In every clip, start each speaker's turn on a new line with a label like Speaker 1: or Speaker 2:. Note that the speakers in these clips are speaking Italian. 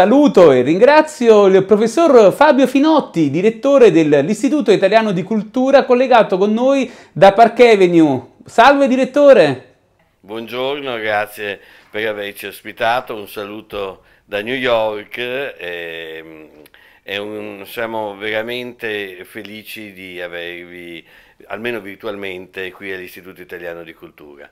Speaker 1: saluto e ringrazio il professor Fabio Finotti, direttore dell'Istituto Italiano di Cultura, collegato con noi da Park Avenue. Salve direttore!
Speaker 2: Buongiorno, grazie per averci ospitato, un saluto da New York. E... Un, siamo veramente felici di avervi, almeno virtualmente, qui all'Istituto Italiano di Cultura.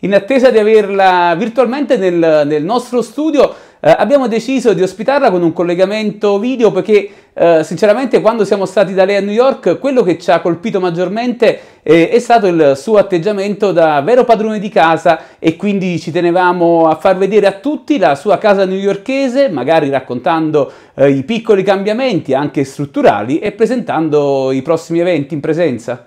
Speaker 1: In attesa di averla virtualmente nel, nel nostro studio, eh, abbiamo deciso di ospitarla con un collegamento video perché eh, sinceramente quando siamo stati da lei a New York quello che ci ha colpito maggiormente eh, è stato il suo atteggiamento da vero padrone di casa e quindi ci tenevamo a far vedere a tutti la sua casa newyorkese magari raccontando eh, i piccoli cambiamenti anche strutturali e presentando i prossimi eventi in presenza.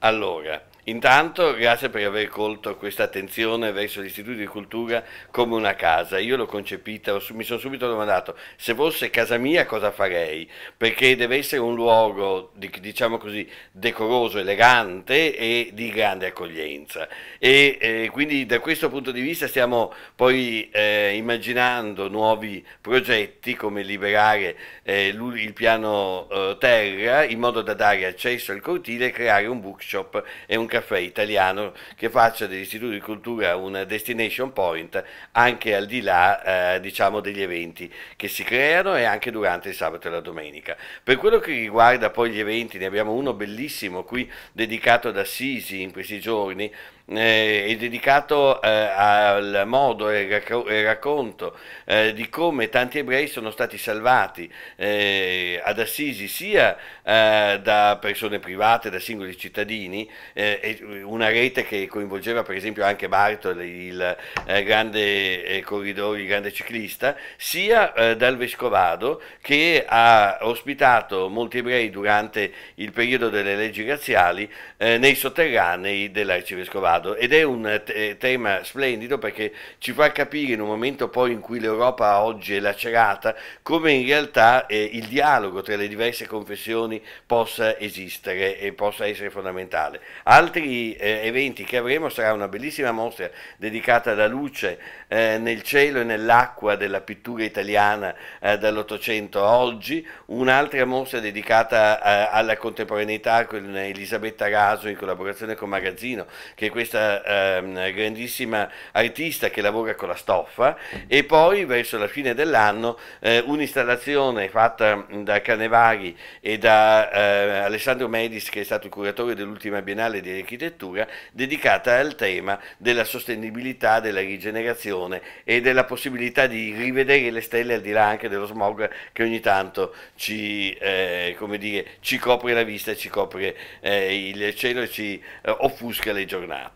Speaker 2: Allora, Intanto grazie per aver colto questa attenzione verso l'istituto di cultura come una casa. Io l'ho concepita, mi sono subito domandato se fosse casa mia cosa farei, perché deve essere un luogo, diciamo così, decoroso, elegante e di grande accoglienza. E eh, quindi da questo punto di vista stiamo poi eh, immaginando nuovi progetti come liberare eh, il piano eh, terra in modo da dare accesso al cortile e creare un bookshop e un caffè italiano che faccia dell'Istituto di Cultura una destination point anche al di là eh, diciamo degli eventi che si creano e anche durante il sabato e la domenica. Per quello che riguarda poi gli eventi, ne abbiamo uno bellissimo qui dedicato ad Assisi in questi giorni eh, è dedicato eh, al modo e racco racconto eh, di come tanti ebrei sono stati salvati eh, ad Assisi sia eh, da persone private, da singoli cittadini, eh, una rete che coinvolgeva per esempio anche Bartoli, il grande corridore, il grande ciclista, sia dal Vescovado che ha ospitato molti ebrei durante il periodo delle leggi razziali nei sotterranei dell'arcivescovado vado. Ed è un eh, tema splendido perché ci fa capire in un momento poi in cui l'Europa oggi è lacerata come in realtà eh, il dialogo tra le diverse confessioni possa esistere e possa essere fondamentale. Altri eh, eventi che avremo sarà una bellissima mostra dedicata alla luce eh, nel cielo e nell'acqua della pittura italiana eh, dall'Ottocento a oggi, un'altra mostra dedicata eh, alla contemporaneità con Elisabetta Raso in collaborazione con Magazzino che è questa questa ehm, grandissima artista che lavora con la stoffa e poi verso la fine dell'anno eh, un'installazione fatta da Canevari e da eh, Alessandro Medis che è stato il curatore dell'ultima Biennale di Architettura dedicata al tema della sostenibilità, della rigenerazione e della possibilità di rivedere le stelle al di là anche dello smog che ogni tanto ci, eh, dire, ci copre la vista, ci copre eh, il cielo e ci eh, offusca le giornate.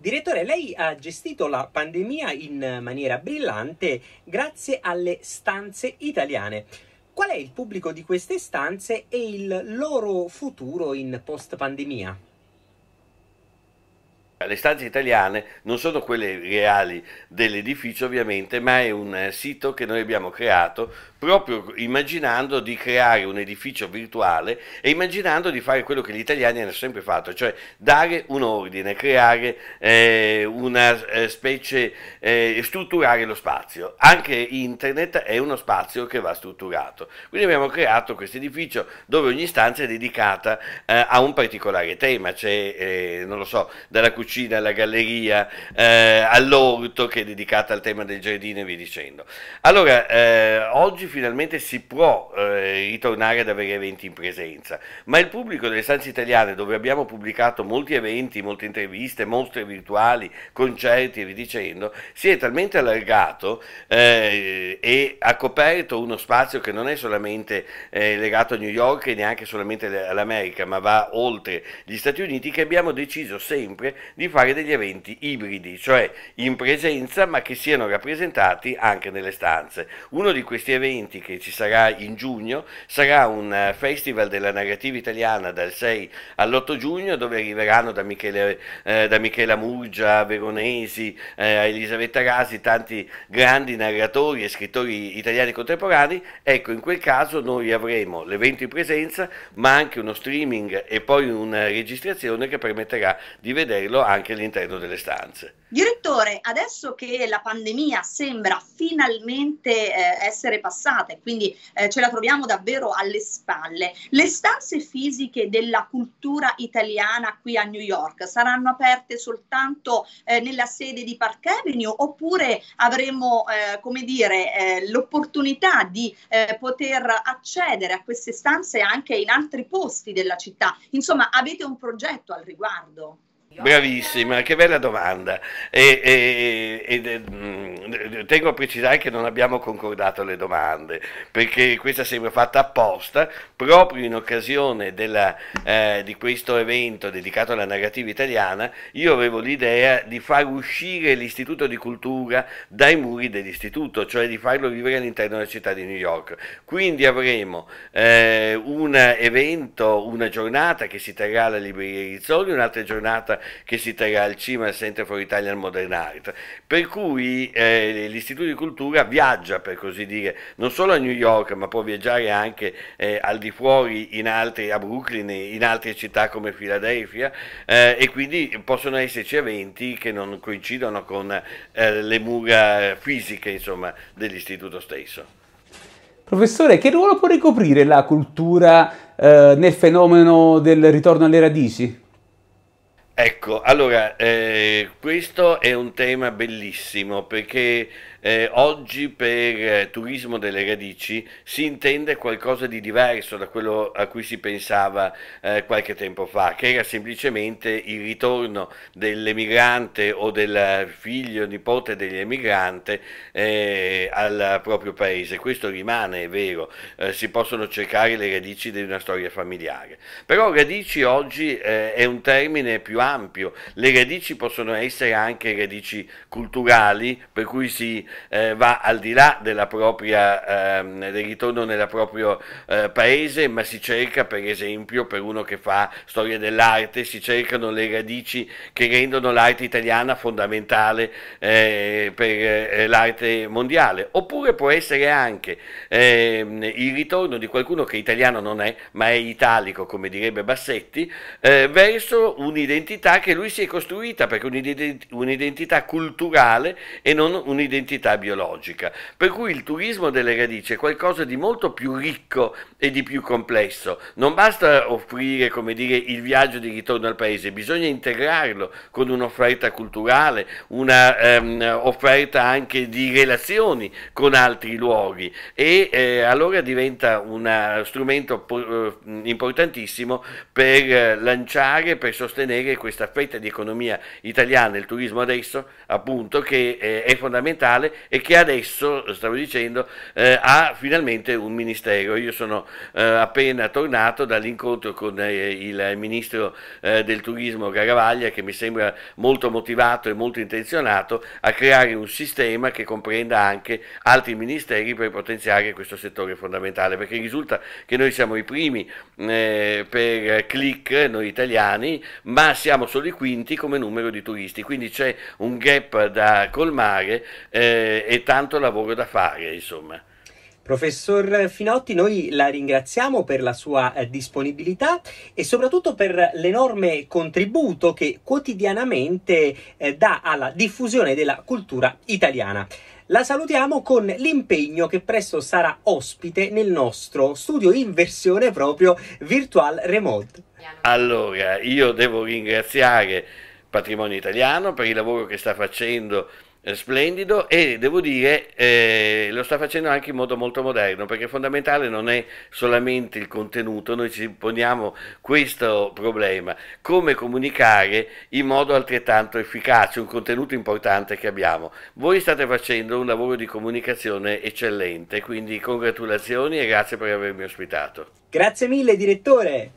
Speaker 1: Direttore, lei ha gestito la pandemia in maniera brillante grazie alle stanze italiane. Qual è il pubblico di queste stanze e il loro futuro in post pandemia?
Speaker 2: Le stanze italiane non sono quelle reali dell'edificio ovviamente, ma è un eh, sito che noi abbiamo creato proprio immaginando di creare un edificio virtuale e immaginando di fare quello che gli italiani hanno sempre fatto, cioè dare un ordine, creare eh, una eh, specie, eh, strutturare lo spazio. Anche internet è uno spazio che va strutturato. Quindi abbiamo creato questo edificio dove ogni stanza è dedicata eh, a un particolare tema, c'è, non lo so, dalla cucina cucina, la galleria eh, all'orto che è dedicata al tema del giardino e via dicendo. Allora, eh, oggi finalmente si può eh, ritornare ad avere eventi in presenza, ma il pubblico delle stanze italiane dove abbiamo pubblicato molti eventi, molte interviste, mostre virtuali, concerti e via dicendo, si è talmente allargato eh, e ha coperto uno spazio che non è solamente eh, legato a New York e neanche solamente all'America, ma va oltre gli Stati Uniti che abbiamo deciso sempre di fare degli eventi ibridi, cioè in presenza ma che siano rappresentati anche nelle stanze. Uno di questi eventi che ci sarà in giugno sarà un eh, festival della narrativa italiana dal 6 all'8 giugno dove arriveranno da, Michele, eh, da Michela Murgia, Veronesi, eh, Elisabetta Rasi, tanti grandi narratori e scrittori italiani contemporanei. Ecco, in quel caso noi avremo l'evento in presenza ma anche uno streaming e poi una registrazione che permetterà di vederlo anche all'interno delle stanze.
Speaker 1: Direttore, adesso che la pandemia sembra finalmente eh, essere passata e quindi eh, ce la troviamo davvero alle spalle, le stanze fisiche della cultura italiana qui a New York saranno aperte soltanto eh, nella sede di Park Avenue oppure avremo, eh, come dire, eh, l'opportunità di eh, poter accedere a queste stanze anche in altri posti della città? Insomma, avete un progetto al riguardo?
Speaker 2: Bravissima, che bella domanda. E, e, e, mm, tengo a precisare che non abbiamo concordato le domande, perché questa sembra fatta apposta proprio in occasione della, eh, di questo evento dedicato alla narrativa italiana. Io avevo l'idea di far uscire l'Istituto di Cultura dai muri dell'Istituto, cioè di farlo vivere all'interno della città di New York. Quindi avremo eh, un evento, una giornata che si terrà alla Libreria Rizzoli, un'altra giornata che si terrà al CIMA il Center for Italian Modern Art. Per cui eh, l'Istituto di Cultura viaggia, per così dire, non solo a New York, ma può viaggiare anche eh, al di fuori, altri, a Brooklyn, in altre città come Philadelphia, eh, e quindi possono esserci eventi che non coincidono con eh, le mura fisiche dell'istituto stesso.
Speaker 1: Professore, che ruolo può ricoprire la cultura eh, nel fenomeno del ritorno alle radici?
Speaker 2: Ecco, allora, eh, questo è un tema bellissimo perché eh, oggi per eh, turismo delle radici si intende qualcosa di diverso da quello a cui si pensava eh, qualche tempo fa, che era semplicemente il ritorno dell'emigrante o del figlio nipote dell'emigrante eh, al proprio paese. Questo rimane, è vero, eh, si possono cercare le radici di una storia familiare. Però radici oggi eh, è un termine più ampio, le radici possono essere anche radici culturali, per cui si eh, va al di là propria, ehm, del ritorno nel proprio eh, paese, ma si cerca per esempio, per uno che fa storia dell'arte, si cercano le radici che rendono l'arte italiana fondamentale eh, per eh, l'arte mondiale, oppure può essere anche ehm, il ritorno di qualcuno che italiano non è, ma è italico, come direbbe Bassetti, eh, verso un'identità che lui si è costruita, perché un'identità culturale e non un'identità identità biologica. Per cui il turismo delle radici è qualcosa di molto più ricco e di più complesso. Non basta offrire dire, il viaggio di ritorno al paese, bisogna integrarlo con un'offerta culturale, un'offerta ehm, anche di relazioni con altri luoghi e eh, allora diventa uno eh, strumento eh, importantissimo per eh, lanciare, per sostenere questa fetta di economia italiana, il turismo adesso appunto, che è fondamentale municipale e che adesso, stavo dicendo, eh, ha finalmente un ministero. Io sono eh, appena tornato dall'incontro con eh, il ministro eh, del turismo Garavaglia che mi sembra molto motivato e molto intenzionato a creare un sistema che comprenda anche altri ministeri per potenziare questo settore fondamentale, perché risulta che noi siamo i primi eh, per click, noi italiani, ma siamo solo i quinti come numero di turisti, quindi c'è un gap da colmare eh, eh, e tanto lavoro da fare, insomma.
Speaker 1: Professor Finotti, noi la ringraziamo per la sua eh, disponibilità e soprattutto per l'enorme contributo che quotidianamente eh, dà alla diffusione della cultura italiana. La salutiamo con l'impegno che presto sarà ospite nel nostro studio in versione proprio virtual remote.
Speaker 2: Allora, io devo ringraziare Patrimonio Italiano per il lavoro che sta facendo splendido e devo dire eh, lo sta facendo anche in modo molto moderno perché fondamentale non è solamente il contenuto, noi ci poniamo questo problema, come comunicare in modo altrettanto efficace un contenuto importante che abbiamo. Voi state facendo un lavoro di comunicazione eccellente, quindi congratulazioni e grazie per avermi ospitato.
Speaker 1: Grazie mille direttore!